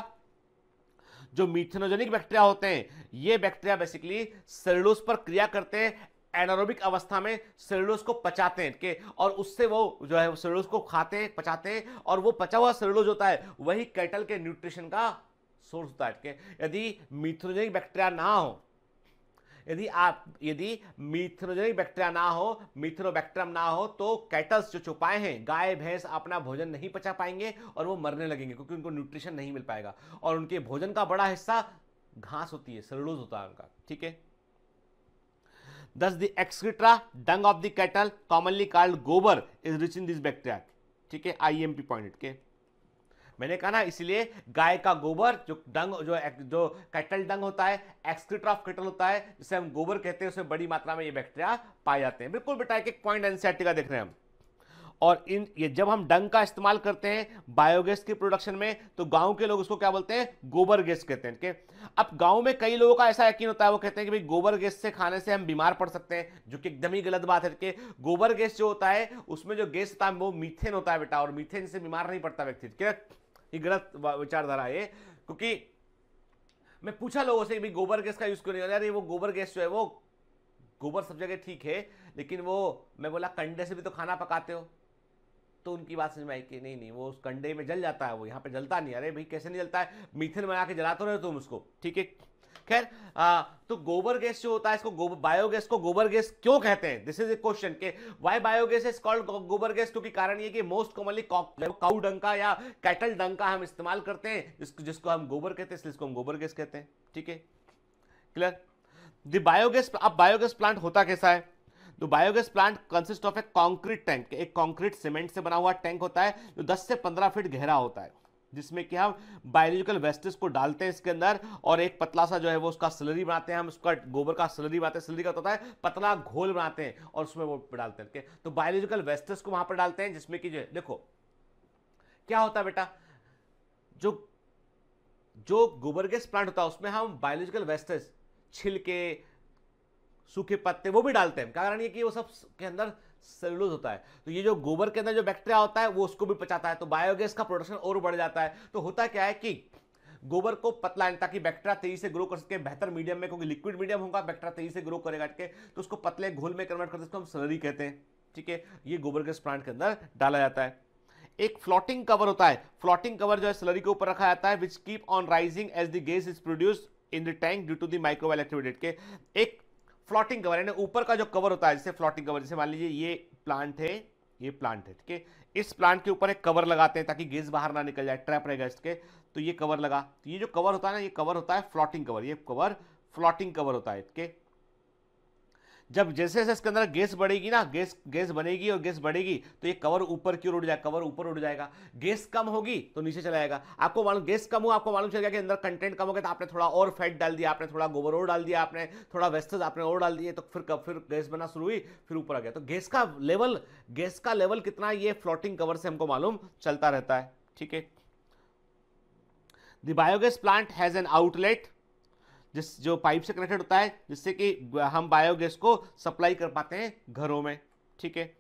जो मीथेनोजेनिक बैक्टीरिया होते हैं ये बैक्टीरिया बेसिकली सेलुलोज पर क्रिया करते हैं एनारोबिक अवस्था में सेलुलोज को पचाते हैं के और उससे वो जो है सेलुलोज को खाते हैं पचाते हैं और वो पचा हुआ सेलुलोज होता है वही कैटल के न्यूट्रिशन का सोर्स होता है के यदि मिथ्रोजेनिक बैक्टीरिया ना हो यदि आप यदि मिथ्रोजेनिक बैक्टीरिया ना हो मिथनोबैक्टरम ना हो तो कैटल्स जो छुपाए हैं गाय भैंस अपना भोजन नहीं पचा पाएंगे और वो मरने लगेंगे क्योंकि उनको न्यूट्रिशन नहीं मिल पाएगा और उनके भोजन का बड़ा हिस्सा घास होती है सेलुलोज होता है उनका ठीक है thus the excreta dung of the cattle commonly called गोबर is rich in this bacteria. ठीक है आई एम पी पॉइंट के मैंने कहा ना इसलिए गाय का गोबर जो डंग जो जो कैटल डंग होता है एक्सक्रीटर ऑफ कैटल होता है जिसे हम गोबर कहते हैं उसमें बड़ी मात्रा में ये बैक्टीरिया पाए जाते हैं बिल्कुल बेटा एक पॉइंट एनसीआरटी का देख रहे हैं हम और इन ये जब हम डंग का इस्तेमाल करते हैं बायोगैस के प्रोडक्शन में तो गांव के लोग उसको क्या बोलते हैं गोबर गैस कहते हैं ठीक है अब गांव में कई लोगों का ऐसा यकीन होता है वो कहते हैं कि भाई गोबर गैस से खाने से हम बीमार पड़ सकते हैं जो कि एकदम ही गलत बात है कि गोबर गैस जो होता है उसमें जो गैस होता है वो मीथेन होता है बेटा और मीथेन से बीमार नहीं पड़ता व्यक्ति ठीक ये गलत विचारधारा है क्योंकि मैं पूछा लोगों से भाई गोबर गैस का यूज़ क्यों नहीं यार ये वो गोबर गैस जो है वो गोबर सब जगह ठीक है लेकिन वो मैं बोला कंडे से भी तो खाना पकाते हो तो उनकी बात समझ में आई कि नहीं नहीं वो उस कंडे में जल जाता है वो यहाँ पे जलता नहीं अरे भाई कैसे नहीं जलता है मीथेन बना के जलाते रहे तुम उसको ठीक है खैर तो गोबर गैस जो होता है इसको बायोगैस को गोबर गैस क्यों कहते हैं दिस इज ए क्वेश्चन के वाई बायोगैस इज कॉल्ड गोबर गैस क्योंकि कारण ये कि मोस्ट कॉमनली काउ डंका या कैटल डंका हम इस्तेमाल करते हैं जिसको जिसको हम गोबर कहते हैं इसलिए इसको हम गोबर गैस कहते हैं ठीक है क्लियर द बायोगैस अब बायोगैस प्लांट होता कैसा है तो biogas plant consist of a concrete tank एक कॉन्क्रीट सीमेंट से बना हुआ टैंक होता है जो 10 से 15 फीट गहरा होता है जिसमें कि हम बायोलॉजिकल वेस्टेज को डालते हैं इसके अंदर और एक पतला सा जो है वो उसका सलरी बनाते हैं हम उसका गोबर का सलरी बनाते हैं सलरी का होता है पतला घोल बनाते हैं और उसमें वो डालते हैं तो बायोलॉजिकल वेस्टेज को वहां पर डालते हैं जिसमें कि जो देखो क्या होता है बेटा जो जो गोबर गैस प्लांट होता है उसमें हम बायोलॉजिकल वेस्टेज छिलके सूखे पत्ते वो भी डालते हैं कारण ये कि वो सब के अंदर सेलुलोज होता है तो ये जो गोबर के अंदर जो बैक्टीरिया होता है वो उसको भी पचाता है तो बायोगैस का प्रोडक्शन और बढ़ जाता है तो होता क्या है कि गोबर को पतला यानी ताकि बैक्टीरिया तेजी से ग्रो कर सके बेहतर मीडियम में क्योंकि लिक्विड मीडियम होगा बैक्टीरिया तेजी से ग्रो करेगा के तो उसको पतले घोल में कन्वर्ट करते हैं हम सलरी कहते हैं ठीक है ये गोबर गैस प्लांट के अंदर डाला जाता है एक फ्लोटिंग कवर होता है फ्लोटिंग कवर जो है सलरी के ऊपर रखा जाता है which keep on rising as the gas is produce in the tank due to the microbial activated के एक फ्लोटिंग कवर यानी ऊपर का जो कवर होता है जैसे फ्लोटिंग कवर जैसे मान लीजिए ये प्लांट है ये प्लांट है ठीक है इस प्लांट के ऊपर एक कवर लगाते हैं ताकि गेज बाहर ना निकल जाए ट्रैप रहेगा इसके तो ये कवर लगा तो ये जो कवर होता है ना ये कवर होता है फ्लोटिंग कवर ये कवर फ्लोटिंग कवर होता है ठीक है जब जैसे जैसे इसके अंदर गैस बढ़ेगी ना गैस गैस बनेगी और गैस बढ़ेगी तो ये कवर ऊपर क्यों उड़ जाएगा कवर ऊपर उड़ जाएगा गैस कम होगी तो नीचे चला जाएगा आपको मालूम गैस कम हो आपको मालूम चल गया कि अंदर कंटेंट कम हो गया तो आपने थोड़ा और फैट डाल दिया आपने थोड़ा गोबर और डाल दिया आपने थोड़ा वेस्टेज आपने और डाल दिए तो फिर कब फिर गैस बना शुरू हुई फिर ऊपर आ गया तो गैस का लेवल गैस का लेवल कितना ये फ्लोटिंग कवर से हमको मालूम चलता रहता है ठीक है the biogas plant has an outlet जिस जो पाइप से कनेक्टेड होता है जिससे कि हम बायोगैस को सप्लाई कर पाते हैं घरों में ठीक है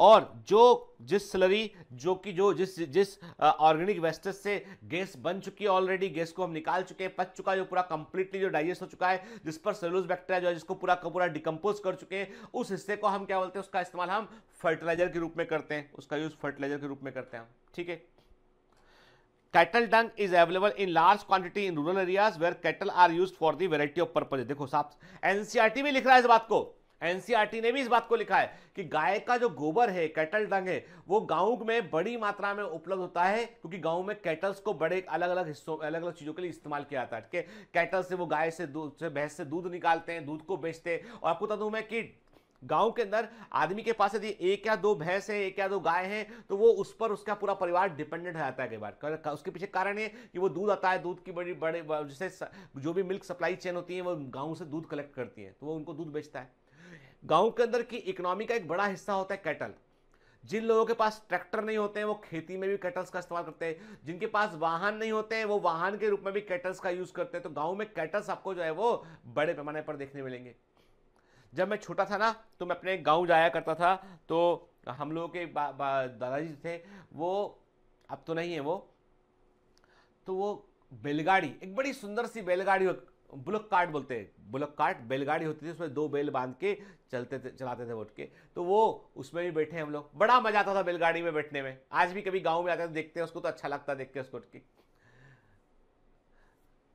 और जो जिस सलरी जो कि जो जिस जिस ऑर्गेनिक वेस्टेज से गैस बन चुकी है ऑलरेडी गैस को हम निकाल चुके हैं पच चुका है जो पूरा कंप्लीटली जो डाइजेस्ट हो चुका है जिस पर सेलुलोज बैक्टीरिया जो है जिसको पूरा का पूरा डिकम्पोज कर चुके हैं उस हिस्से को हम क्या बोलते हैं उसका इस्तेमाल हम फर्टिलाइजर के रूप में करते हैं उसका यूज़ फर्टिलाइजर के रूप में करते हैं ठीक है cattle dung is available in large quantity in rural areas where cattle are use for the variety of purpose देखो साहब एनसीआरटी e भी लिख रहा है इस बात को एनसीआरटी e ने भी इस बात को लिखा है कि गाय का जो गोबर है कैटल डंग है वो गाँव में बड़ी मात्रा में उपलब्ध होता है क्योंकि गाँव में कैटल्स को बड़े अलग अलग हिस्सों अलग अलग चीज़ों के लिए इस्तेमाल किया जाता है कैटल से वो गाय से दूध से भैंस से दूध निकालते हैं दूध को बेचते हैं और आपको बता दूँ मैं कि गांव के अंदर आदमी के पास यदि एक या दो भैंस है एक या दो गाय है तो वो उस पर उसका पूरा परिवार डिपेंडेंट हो जाता है कई बार उसके पीछे कारण है कि वो दूध आता है दूध की बड़ी बड़े जैसे जो भी मिल्क सप्लाई चेन होती है वो गाँव से दूध कलेक्ट करती है तो वो उनको दूध बेचता है गाँव के अंदर की इकोनॉमी का एक बड़ा हिस्सा होता है कैटल जिन लोगों के पास ट्रैक्टर नहीं होते हैं वो खेती में भी कैटल्स का इस्तेमाल करते हैं जिनके पास वाहन नहीं होते हैं वो वाहन के रूप में भी कैटल्स का यूज़ करते हैं तो गाँव में कैटल्स आपको जो है वो बड़े पैमाने पर देखने मिलेंगे जब मैं छोटा था ना तो मैं अपने गाँव जाया करता था तो हम लोगों के दादाजी थे वो अब तो नहीं है वो तो वो बैलगाड़ी एक बड़ी सुंदर सी बैलगाड़ी बुलक कार्ट बोलते हैं बुलक कार्ट बैलगाड़ी होती थी उसमें दो बैल बांध के चलते थे चलाते थे उठ के तो वो उसमें भी बैठे हम लोग बड़ा मजा आता था बैलगाड़ी में बैठने में आज भी कभी गांव में आते तो देखते हैं उसको तो अच्छा लगता है देख के उसको उठ के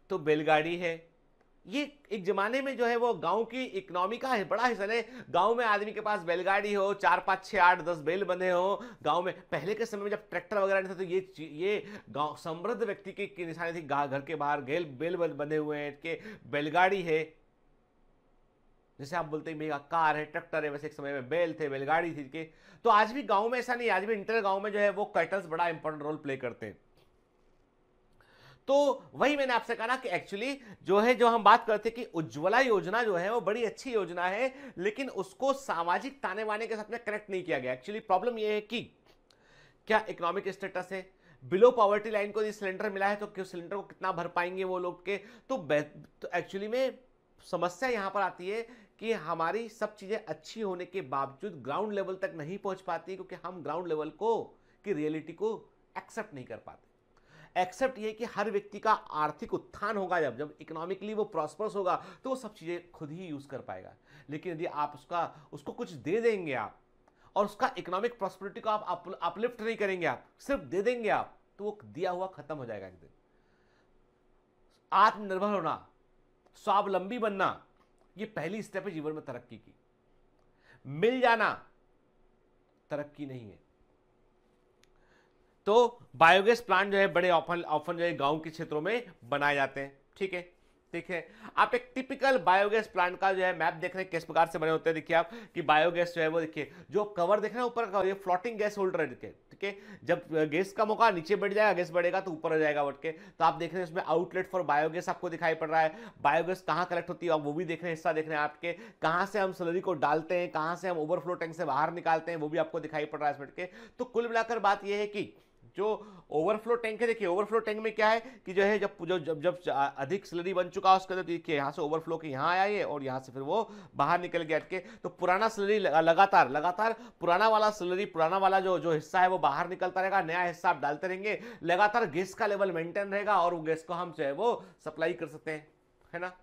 तो बैलगाड़ी है ये एक ज़माने में जो है वो गांव की इकोनॉमी का बड़ा हिस्सा है गांव में आदमी के पास बैलगाड़ी हो चार पाँच छः आठ दस बैल बने हो गांव में पहले के समय में जब ट्रैक्टर वगैरह नहीं था तो ये ये गांव समृद्ध व्यक्ति की निशानी थी घर के बाहर गेल बैल बने हुए हैं के बैलगाड़ी है जैसे आप बोलते हैं मेरा कार है ट्रैक्टर है वैसे एक समय में बैल थे बैलगाड़ी थी के तो आज भी गाँव में ऐसा नहीं आज भी इंटर गाँव में जो है वो कैटल्स बड़ा इंपॉर्टेंट रोल प्ले करते हैं तो वही मैंने आपसे कहा ना कि एक्चुअली जो है जो हम बात करते कि उज्ज्वला योजना जो है वो बड़ी अच्छी योजना है लेकिन उसको सामाजिक ताने वाने के साथ में कनेक्ट नहीं किया गया एक्चुअली प्रॉब्लम ये है कि क्या इकोनॉमिक स्टेटस है बिलो पॉवर्टी लाइन को यदि सिलेंडर मिला है तो क्यों सिलेंडर को कितना भर पाएंगे वो लोग के तो, तो एक्चुअली में समस्या यहाँ पर आती है कि हमारी सब चीज़ें अच्छी होने के बावजूद ग्राउंड लेवल तक नहीं पहुँच पाती क्योंकि हम ग्राउंड लेवल को की रियलिटी को एक्सेप्ट नहीं कर पाते एक्सेप्ट ये कि हर व्यक्ति का आर्थिक उत्थान होगा जब जब इकोनॉमिकली वो प्रॉस्पर्स होगा तो वो सब चीज़ें खुद ही यूज़ कर पाएगा लेकिन यदि आप उसका उसको कुछ दे देंगे आप और उसका इकोनॉमिक प्रॉस्परिटी को आप अपलिफ्ट नहीं करेंगे आप सिर्फ दे देंगे आप तो वो दिया हुआ खत्म हो जाएगा एक दिन आत्मनिर्भर होना स्वावलंबी बनना ये पहली स्टेप है जीवन में तरक्की की मिल जाना तरक्की नहीं है तो बायोगैस प्लांट जो है बड़े ऑफन ऑफन जो है गाँव के क्षेत्रों में बनाए जाते हैं ठीक है ठीक है आप एक टिपिकल बायोगैस प्लांट का जो है मैप देख रहे हैं किस प्रकार से बने होते हैं देखिए आप कि बायोगैस जो है वो देखिए जो कवर देख रहे हैं ऊपर का ये फ्लोटिंग गैस होल्डर है देखिए ठीक है जब गैस का मौका नीचे बढ़ जाएगा गैस बढ़ेगा तो ऊपर हो जाएगा उठ के तो आप देख रहे हैं उसमें आउटलेट फॉर बायोगैस आपको दिखाई पड़ रहा है बायोगैस कहाँ कलेक्ट होती है वो भी देख रहे हैं हिस्सा देख रहे हैं आपके कहाँ से हम सलरी को डालते हैं कहाँ से हम ओवरफ्लो टैंक से बाहर निकालते हैं वो भी आपको दिखाई पड़ रहा है इसमें के तो कुल मिलाकर बात यह है कि जो ओवरफ्लो टैंक है देखिए ओवरफ्लो टैंक में क्या है कि जो है जब जो जब जब अधिक सिलरी बन चुका है उसके अंदर तो देखिए यहाँ से ओवरफ्लो के यहाँ आया ये और यहाँ से फिर वो बाहर निकल गया अटके तो पुराना सिलरी लगातार लगातार पुराना वाला सिलरी पुराना वाला जो जो हिस्सा है वो बाहर निकलता रहेगा नया हिस्सा आप डालते रहेंगे लगातार गैस का लेवल मेंटेन रहेगा और वो गैस को हम जो है वो सप्लाई कर सकते हैं है ना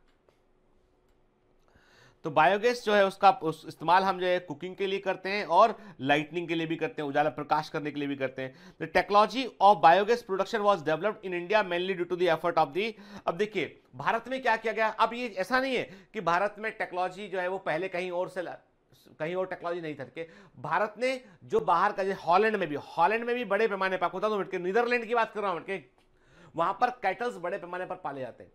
तो बायोगैस जो है उसका उस इस्तेमाल हम जो है कुकिंग के लिए करते हैं और लाइटनिंग के लिए भी करते हैं उजाला प्रकाश करने के लिए भी करते हैं the technology of biogas production was developed in India mainly due to the effort of the अब देखिए भारत में क्या किया गया अब ये ऐसा नहीं है कि भारत में टेक्नोलॉजी जो है वो पहले कहीं और से कहीं और टेक्नोलॉजी नहीं था भारत ने जो बाहर का जैसे हॉलैंड में भी हॉलैंड में भी बड़े पैमाने पर होता तो मिटके नीदरलैंड की बात कर रहा हूँ मिटके वहाँ पर कैटल्स बड़े पैमाने पर पाले जाते हैं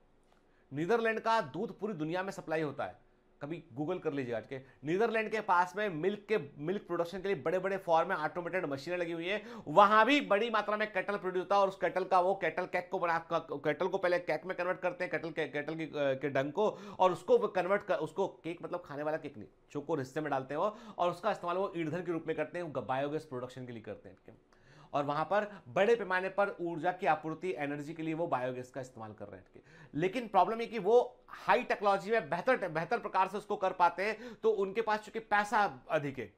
नीदरलैंड का दूध पूरी दुनिया में सप्लाई होता है कभी गूगल कर लीजिए आज के नीदरलैंड के पास में मिल्क के मिल्क प्रोडक्शन के लिए बड़े बड़े फॉर्म में ऑटोमेटेड मशीनें लगी हुई है वहां भी बड़ी मात्रा में कैटल प्रोड्यूस होता है और उस कैटल का वो कैटल कैक को बना कैटल को पहले कैक में कन्वर्ट करते हैं कैटल कैटल के, के डंग को और उसको कन्वर्ट कर उसको केक मतलब खाने वाला केक नहीं चोको रिश्ते में डालते वो और उसका इस्तेमाल वो ईंधन के रूप में करते हैं बायोगैस प्रोडक्शन के लिए करते हैं और वहां पर बड़े पैमाने पर ऊर्जा की आपूर्ति एनर्जी के लिए वो बायोगैस का इस्तेमाल कर रहे थे लेकिन प्रॉब्लम ये कि वो हाई टेक्नोलॉजी में बेहतर बेहतर प्रकार से उसको कर पाते हैं तो उनके पास चूंकि पैसा अधिक है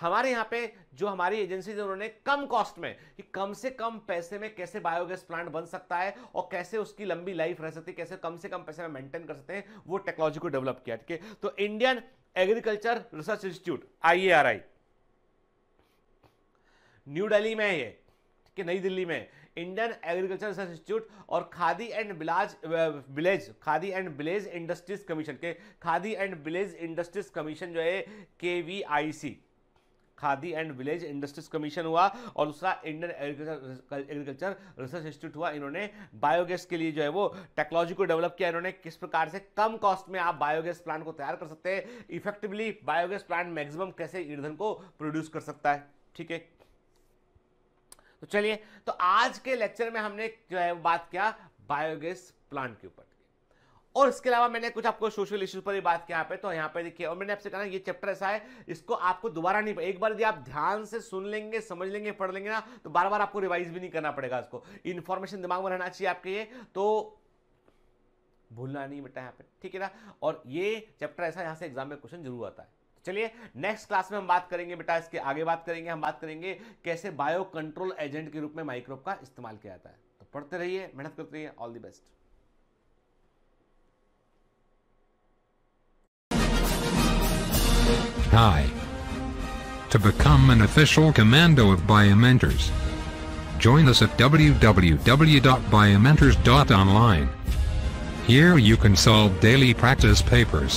हमारे यहाँ पे जो हमारी एजेंसी उन्होंने कम कॉस्ट में कि कम से कम पैसे में कैसे बायोगैस प्लांट बन सकता है और कैसे उसकी लंबी लाइफ रह सकती है कैसे कम से कम पैसे में मेंटेन कर सकते हैं वो टेक्नोलॉजी को डेवलप किया ठीक है तो Indian Agriculture Research Institute I New Delhi में है ये ठीक है नई दिल्ली में इंडियन एग्रीकल्चर रिसर्च इंस्टीट्यूट और Khadi and village village Khadi and village industries commission के Khadi and village industries commission जो है K V I C Khadi and village industries commission हुआ और दूसरा इंडियन एग्रीकल्चर रिसर्च इंस्टीट्यूट हुआ इन्होंने बायोगैस के लिए जो है वो टेक्नोलॉजी को डेवलप किया इन्होंने किस प्रकार से कम कॉस्ट में आप बायोगैस प्लांट को तैयार कर सकते हैं इफेक्टिवली बायोगैस प्लांट मैक्सिमम कैसे ईंधन को प्रोड्यूस कर सकता है ठीक है तो चलिए तो आज के लेक्चर में हमने जो है बात किया बायोगैस प्लांट के ऊपर और इसके अलावा मैंने कुछ आपको सोशल इश्यूज पर भी बात किया यहाँ पे तो यहाँ पे देखिए और मैंने आपसे कहा ये चैप्टर ऐसा है इसको आपको दोबारा नहीं एक बार यदि आप ध्यान से सुन लेंगे समझ लेंगे पढ़ लेंगे ना तो बार बार आपको रिवाइज भी नहीं करना पड़ेगा इसको इन्फॉर्मेशन दिमाग में रहना चाहिए आपके ये तो भूलना नहीं बेटा यहाँ पे ठीक है ना और ये चैप्टर ऐसा यहाँ से एग्जाम में क्वेश्चन जरूर आता है चलिए नेक्स्ट क्लास में हम बात करेंगे बेटा इसके आगे बात करेंगे हम बात करेंगे कैसे बायो कंट्रोल एजेंट के रूप में माइक्रोब का इस्तेमाल किया जाता है तो पढ़ते रहिए मेहनत करते रहिए all the best Hi. To become an official commando of Biomentors, join us at www.biomentors.online. Here you can solve daily practice papers.